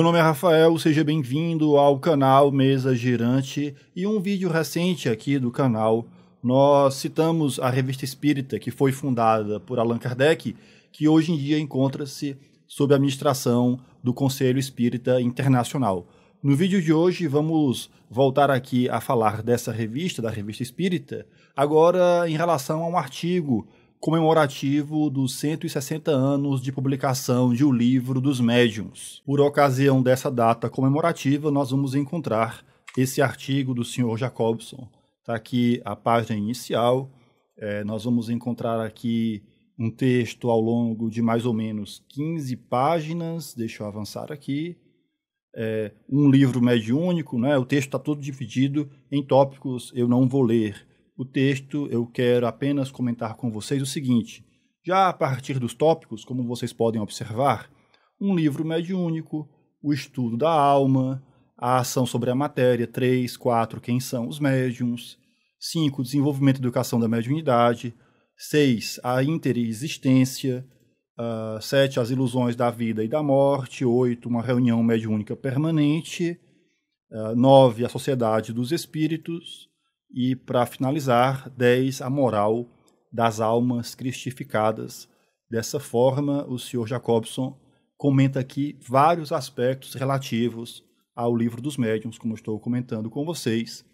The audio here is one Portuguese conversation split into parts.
Meu nome é Rafael, seja bem-vindo ao canal Mesa Girante e um vídeo recente aqui do canal. Nós citamos a revista espírita que foi fundada por Allan Kardec, que hoje em dia encontra-se sob a administração do Conselho Espírita Internacional. No vídeo de hoje vamos voltar aqui a falar dessa revista, da revista espírita, agora em relação a um artigo comemorativo dos 160 anos de publicação de O Livro dos Médiuns. Por ocasião dessa data comemorativa, nós vamos encontrar esse artigo do Sr. Jacobson. Está aqui a página inicial. É, nós vamos encontrar aqui um texto ao longo de mais ou menos 15 páginas. Deixa eu avançar aqui. É, um livro mediúnico, né? o texto está todo dividido em tópicos, eu não vou ler o texto, eu quero apenas comentar com vocês o seguinte: já a partir dos tópicos, como vocês podem observar, um livro mediúnico, o estudo da alma, a ação sobre a matéria, 3, 4, quem são os médiums, 5, desenvolvimento e educação da mediunidade, 6, a interexistência, uh, ah, 7, as ilusões da vida e da morte, 8, uma reunião mediúnica permanente, uh, ah, 9, a sociedade dos espíritos, e, para finalizar, 10. A moral das almas cristificadas. Dessa forma, o Sr. Jacobson comenta aqui vários aspectos relativos ao livro dos médiuns, como estou comentando com vocês.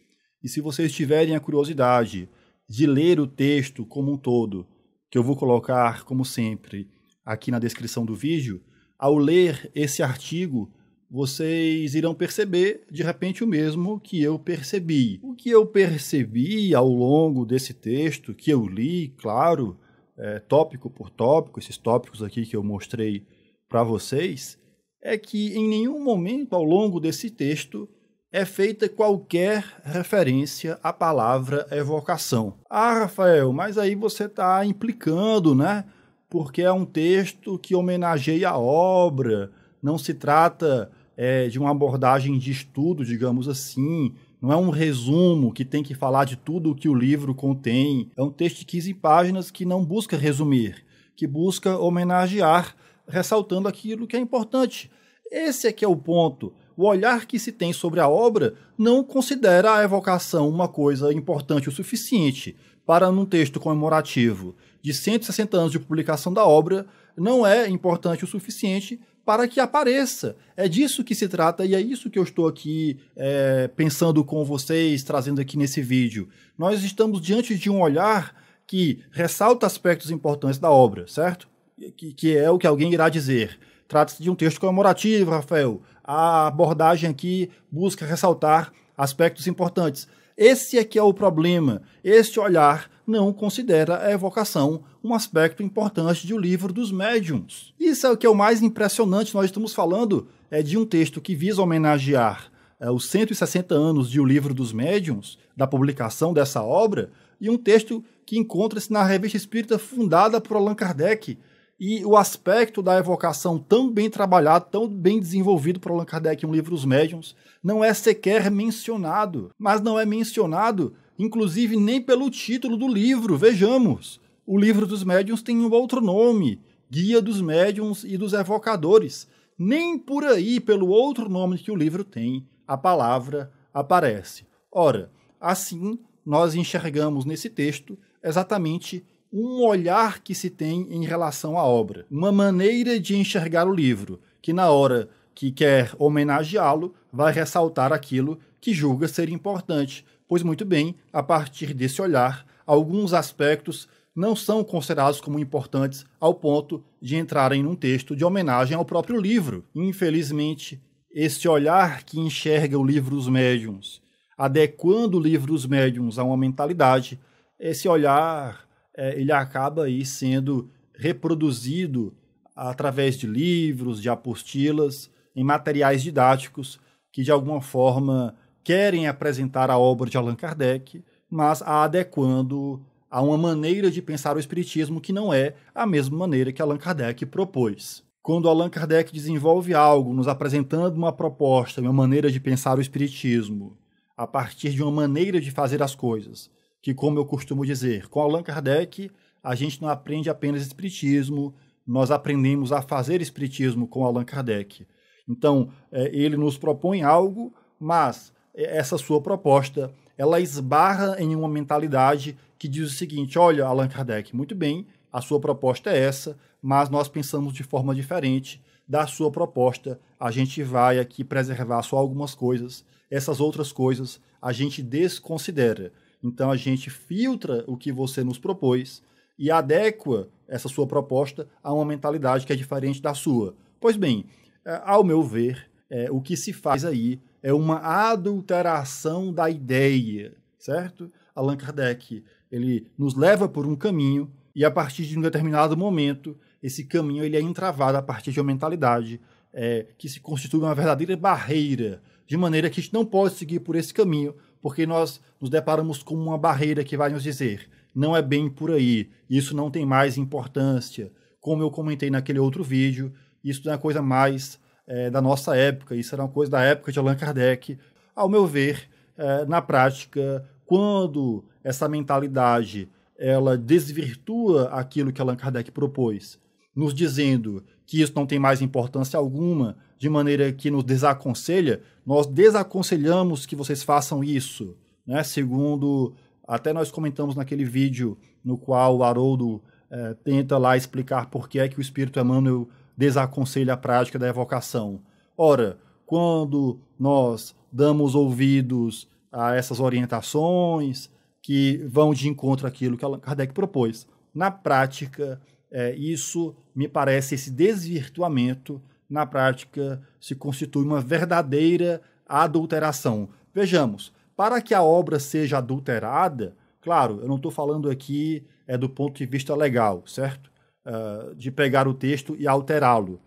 E se vocês tiverem a curiosidade de ler o texto como um todo, que eu vou colocar, como sempre, aqui na descrição do vídeo, ao ler esse artigo, vocês irão perceber de repente o mesmo que eu percebi. O que eu percebi ao longo desse texto, que eu li, claro, é, tópico por tópico, esses tópicos aqui que eu mostrei para vocês, é que em nenhum momento ao longo desse texto é feita qualquer referência à palavra evocação. Ah, Rafael, mas aí você está implicando, né? Porque é um texto que homenageia a obra, não se trata é, de uma abordagem de estudo, digamos assim, não é um resumo que tem que falar de tudo o que o livro contém. É um texto de 15 páginas que não busca resumir, que busca homenagear, ressaltando aquilo que é importante. Esse é que é o ponto o olhar que se tem sobre a obra não considera a evocação uma coisa importante o suficiente para, num texto comemorativo de 160 anos de publicação da obra, não é importante o suficiente para que apareça. É disso que se trata e é isso que eu estou aqui é, pensando com vocês, trazendo aqui nesse vídeo. Nós estamos diante de um olhar que ressalta aspectos importantes da obra, certo? Que, que é o que alguém irá dizer. Trata-se de um texto comemorativo, Rafael. A abordagem aqui busca ressaltar aspectos importantes. Esse é que é o problema. Este olhar não considera a evocação um aspecto importante de O Livro dos Médiuns. Isso é o que é o mais impressionante. Nós estamos falando é de um texto que visa homenagear é, os 160 anos de O Livro dos Médiuns, da publicação dessa obra, e um texto que encontra-se na Revista Espírita fundada por Allan Kardec, e o aspecto da evocação tão bem trabalhado, tão bem desenvolvido por Allan Kardec em um livro Os Médiuns, não é sequer mencionado. Mas não é mencionado, inclusive, nem pelo título do livro. Vejamos. O livro dos médiuns tem um outro nome, Guia dos Médiuns e dos Evocadores. Nem por aí, pelo outro nome que o livro tem, a palavra aparece. Ora, assim nós enxergamos nesse texto exatamente um olhar que se tem em relação à obra, uma maneira de enxergar o livro, que na hora que quer homenageá-lo, vai ressaltar aquilo que julga ser importante, pois muito bem, a partir desse olhar, alguns aspectos não são considerados como importantes ao ponto de entrarem num texto de homenagem ao próprio livro. Infelizmente, esse olhar que enxerga o livro dos médiums, adequando o livro dos médiums a uma mentalidade, esse olhar é, ele acaba aí sendo reproduzido através de livros, de apostilas, em materiais didáticos que de alguma forma querem apresentar a obra de Allan Kardec, mas a adequando a uma maneira de pensar o espiritismo que não é a mesma maneira que Allan Kardec propôs. Quando Allan Kardec desenvolve algo, nos apresentando uma proposta, uma maneira de pensar o espiritismo, a partir de uma maneira de fazer as coisas, que, como eu costumo dizer, com Allan Kardec, a gente não aprende apenas espiritismo, nós aprendemos a fazer espiritismo com Allan Kardec. Então, é, ele nos propõe algo, mas é, essa sua proposta ela esbarra em uma mentalidade que diz o seguinte: olha, Allan Kardec, muito bem, a sua proposta é essa, mas nós pensamos de forma diferente da sua proposta. A gente vai aqui preservar só algumas coisas, essas outras coisas a gente desconsidera. Então a gente filtra o que você nos propôs e adequa essa sua proposta a uma mentalidade que é diferente da sua. Pois bem, é, ao meu ver, é, o que se faz aí é uma adulteração da ideia, certo? Allan Kardec, ele nos leva por um caminho e a partir de um determinado momento, esse caminho ele é entravado a partir de uma mentalidade é, que se constitui uma verdadeira barreira, de maneira que a gente não pode seguir por esse caminho, porque nós nos deparamos com uma barreira que vai nos dizer: não é bem por aí, isso não tem mais importância. Como eu comentei naquele outro vídeo, isso não é coisa mais é, da nossa época, isso era uma coisa da época de Allan Kardec. Ao meu ver, é, na prática, quando essa mentalidade ela desvirtua aquilo que Allan Kardec propôs nos dizendo que isso não tem mais importância alguma, de maneira que nos desaconselha, nós desaconselhamos que vocês façam isso. Né? Segundo, até nós comentamos naquele vídeo no qual o Haroldo eh, tenta lá explicar por que é que o Espírito Emmanuel desaconselha a prática da evocação. Ora, quando nós damos ouvidos a essas orientações que vão de encontro àquilo que Allan Kardec propôs, na prática, é, isso me parece esse desvirtuamento na prática se constitui uma verdadeira adulteração. Vejamos, para que a obra seja adulterada, claro, eu não estou falando aqui é do ponto de vista legal, certo? Uh, de pegar o texto e alterá-lo.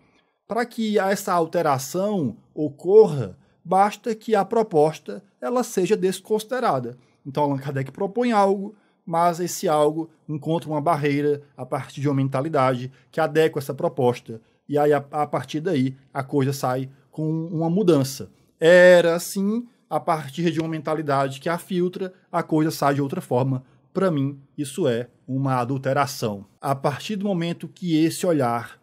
Para que essa alteração ocorra, basta que a proposta ela seja desconsiderada. Então, Allan Kardec propõe algo, mas esse algo encontra uma barreira a partir de uma mentalidade que adequa essa proposta. E aí, a, a partir daí, a coisa sai com uma mudança. Era assim, a partir de uma mentalidade que a filtra, a coisa sai de outra forma. Para mim, isso é uma adulteração. A partir do momento que esse olhar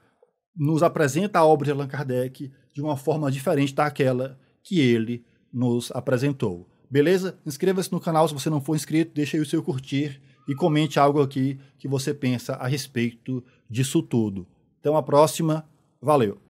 nos apresenta a obra de Allan Kardec de uma forma diferente daquela que ele nos apresentou. Beleza? Inscreva-se no canal se você não for inscrito, deixe aí o seu curtir e comente algo aqui que você pensa a respeito disso tudo. Então, a próxima. Valeu!